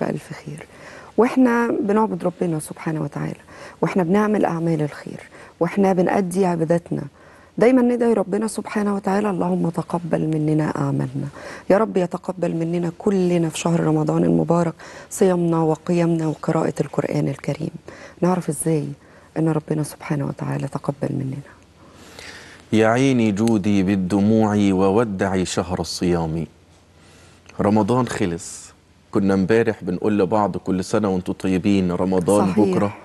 بألف خير واحنا بنعبد ربنا سبحانه وتعالى واحنا بنعمل أعمال الخير واحنا بنأدي عباداتنا دايما ندعي ربنا سبحانه وتعالى اللهم تقبل مننا اعمالنا يا رب يتقبل مننا كلنا في شهر رمضان المبارك صيامنا وقيامنا وقراءه القران الكريم نعرف ازاي ان ربنا سبحانه وتعالى تقبل مننا يا عيني جودي بالدموع وودعي شهر الصيام رمضان خلص كنا امبارح بنقول لبعض كل سنه وانتم طيبين رمضان صحيح. بكره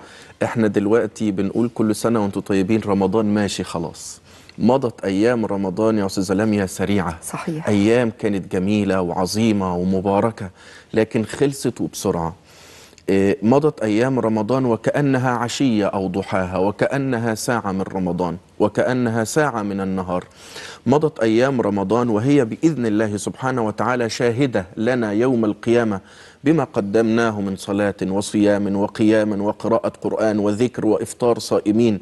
احنا دلوقتي بنقول كل سنه وانتم طيبين رمضان ماشي خلاص مضت ايام رمضان يا استاذه لميا سريعه صحيح ايام كانت جميله وعظيمه ومباركه لكن خلصت وبسرعه آه، مضت ايام رمضان وكانها عشيه او ضحاها وكانها ساعه من رمضان وكأنها ساعة من النهار مضت أيام رمضان وهي بإذن الله سبحانه وتعالى شاهدة لنا يوم القيامة بما قدمناه من صلاة وصيام وقيام وقراءة قرآن وذكر وإفطار صائمين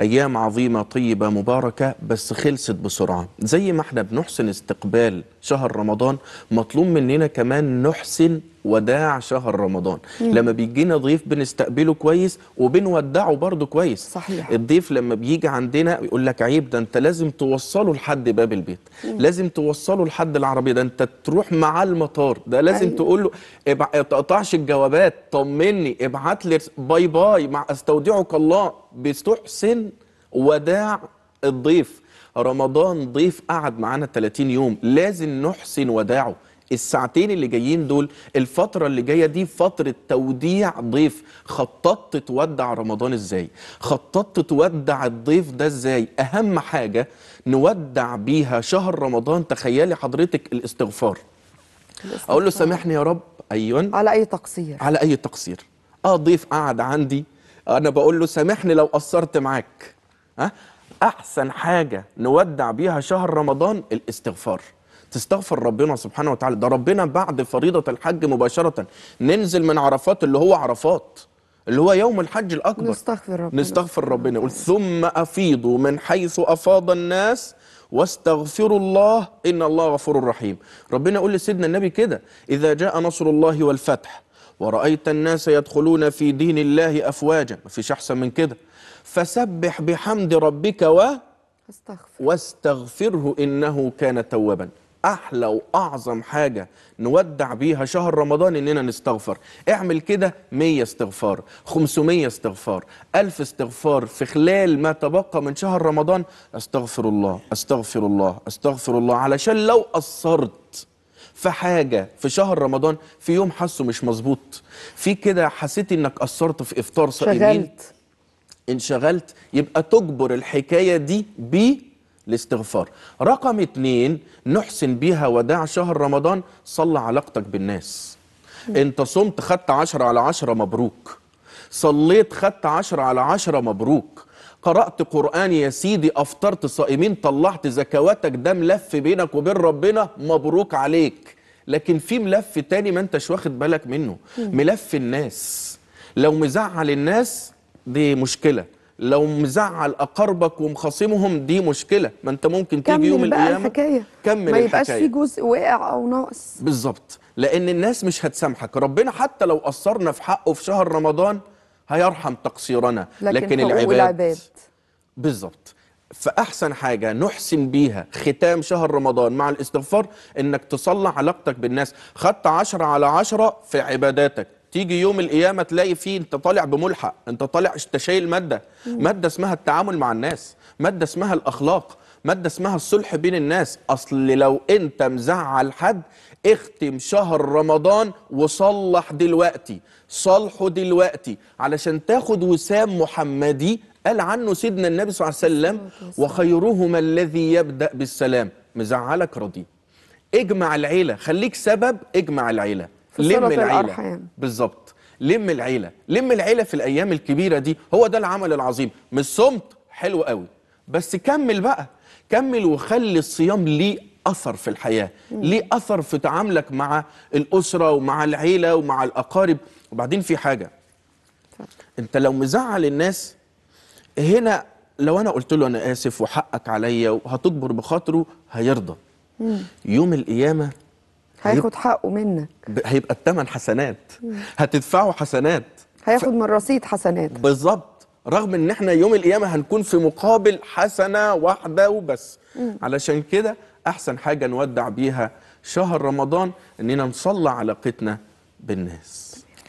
أيام عظيمة طيبة مباركة بس خلصت بسرعة زي ما احنا بنحسن استقبال شهر رمضان مطلوب مننا كمان نحسن وداع شهر رمضان مم. لما بيجينا ضيف بنستقبله كويس وبنودعه برضه كويس صحيح. الضيف لما بيجي عندنا يقول لك عيب ده انت لازم توصله لحد باب البيت مم. لازم توصله لحد العربيه ده انت تروح معاه المطار ده لازم أيوه. تقول له ابع... تقطعش الجوابات طمني ابعت لي باي باي مع استودعك الله بتحسن وداع الضيف رمضان ضيف قعد معانا 30 يوم لازم نحسن وداعه الساعتين اللي جايين دول الفترة اللي جاية دي فترة توديع ضيف خططت تودع رمضان ازاي خططت تودع الضيف ده ازاي اهم حاجة نودع بيها شهر رمضان تخيلي حضرتك الاستغفار, الاستغفار. اقول له سامحني يا رب ايون على اي تقصير على اي تقصير اه ضيف قعد عندي انا بقول له سامحني لو قصرت معاك ها احسن حاجة نودع بيها شهر رمضان الاستغفار تستغفر ربنا سبحانه وتعالى ده ربنا بعد فريضة الحج مباشرة ننزل من عرفات اللي هو عرفات اللي هو يوم الحج الأكبر نستغفر ربنا نستغفر ربنا يقول ثم أفيضوا من حيث أفاض الناس واستغفروا الله إن الله غفور رحيم ربنا يقول لسيدنا النبي كده إذا جاء نصر الله والفتح ورأيت الناس يدخلون في دين الله أفواجا مفيش أحسن من كده فسبح بحمد ربك و واستغفره إنه كان توابا احلى واعظم حاجه نودع بيها شهر رمضان اننا نستغفر اعمل كده 100 استغفار 500 استغفار 1000 استغفار في خلال ما تبقى من شهر رمضان استغفر الله استغفر الله استغفر الله علشان لو قصرت في حاجة في شهر رمضان في يوم حاسه مش مظبوط في كده حسيت انك قصرت في افطار صائمين انشغلت يبقى تجبر الحكاية دي بيه الاستغفار رقم اتنين نحسن بيها وداع شهر رمضان صلى علاقتك بالناس انت صمت خدت عشرة على عشرة مبروك صليت خدت عشرة على عشرة مبروك قرأت قرآن يا سيدي أفطرت صائمين طلعت زكواتك ده ملف بينك وبين ربنا مبروك عليك لكن في ملف تاني ما انتش واخد بالك منه ملف الناس لو مزعل الناس دي مشكلة لو مزعل اقاربك ومخاصمهم دي مشكله ما انت ممكن تيجي يوم بقى القيامه الحكاية. كمل ما يبقاش في جزء واقع او ناقص بالظبط لان الناس مش هتسامحك ربنا حتى لو قصرنا في حقه في شهر رمضان هيرحم تقصيرنا لكن, لكن العباد, العباد. بالظبط فاحسن حاجه نحسن بيها ختام شهر رمضان مع الاستغفار انك تصلح علاقتك بالناس خدت 10 على 10 في عباداتك تيجي يوم القيامه تلاقي فيه انت طالع بملحق انت طالع انت شايل ماده ماده اسمها التعامل مع الناس ماده اسمها الاخلاق ماده اسمها الصلح بين الناس اصل لو انت مزعل حد اختم شهر رمضان وصلح دلوقتي صلحه دلوقتي علشان تاخد وسام محمدي قال عنه سيدنا النبي صلى الله عليه وسلم وخيرهما الذي يبدا بالسلام مزعلك رضي اجمع العيله خليك سبب اجمع العيله لم العيله بالظبط لم العيله لم العيله في الايام الكبيره دي هو ده العمل العظيم مش صمت حلو قوي بس كمل بقى كمل وخلي الصيام ليه اثر في الحياه ليه اثر في تعاملك مع الاسره ومع العيله ومع الاقارب وبعدين في حاجه انت لو مزعل الناس هنا لو انا قلت له انا اسف وحقك عليا وهتكبر بخاطره هيرضى يوم القيامه هياخد حقه منك هيبقى الثمن حسنات هتدفعه حسنات هياخد من الرصيد حسنات بالظبط رغم ان احنا يوم القيامه هنكون في مقابل حسنه واحده وبس مم. علشان كده احسن حاجه نودع بيها شهر رمضان اننا نصلي علاقتنا بالناس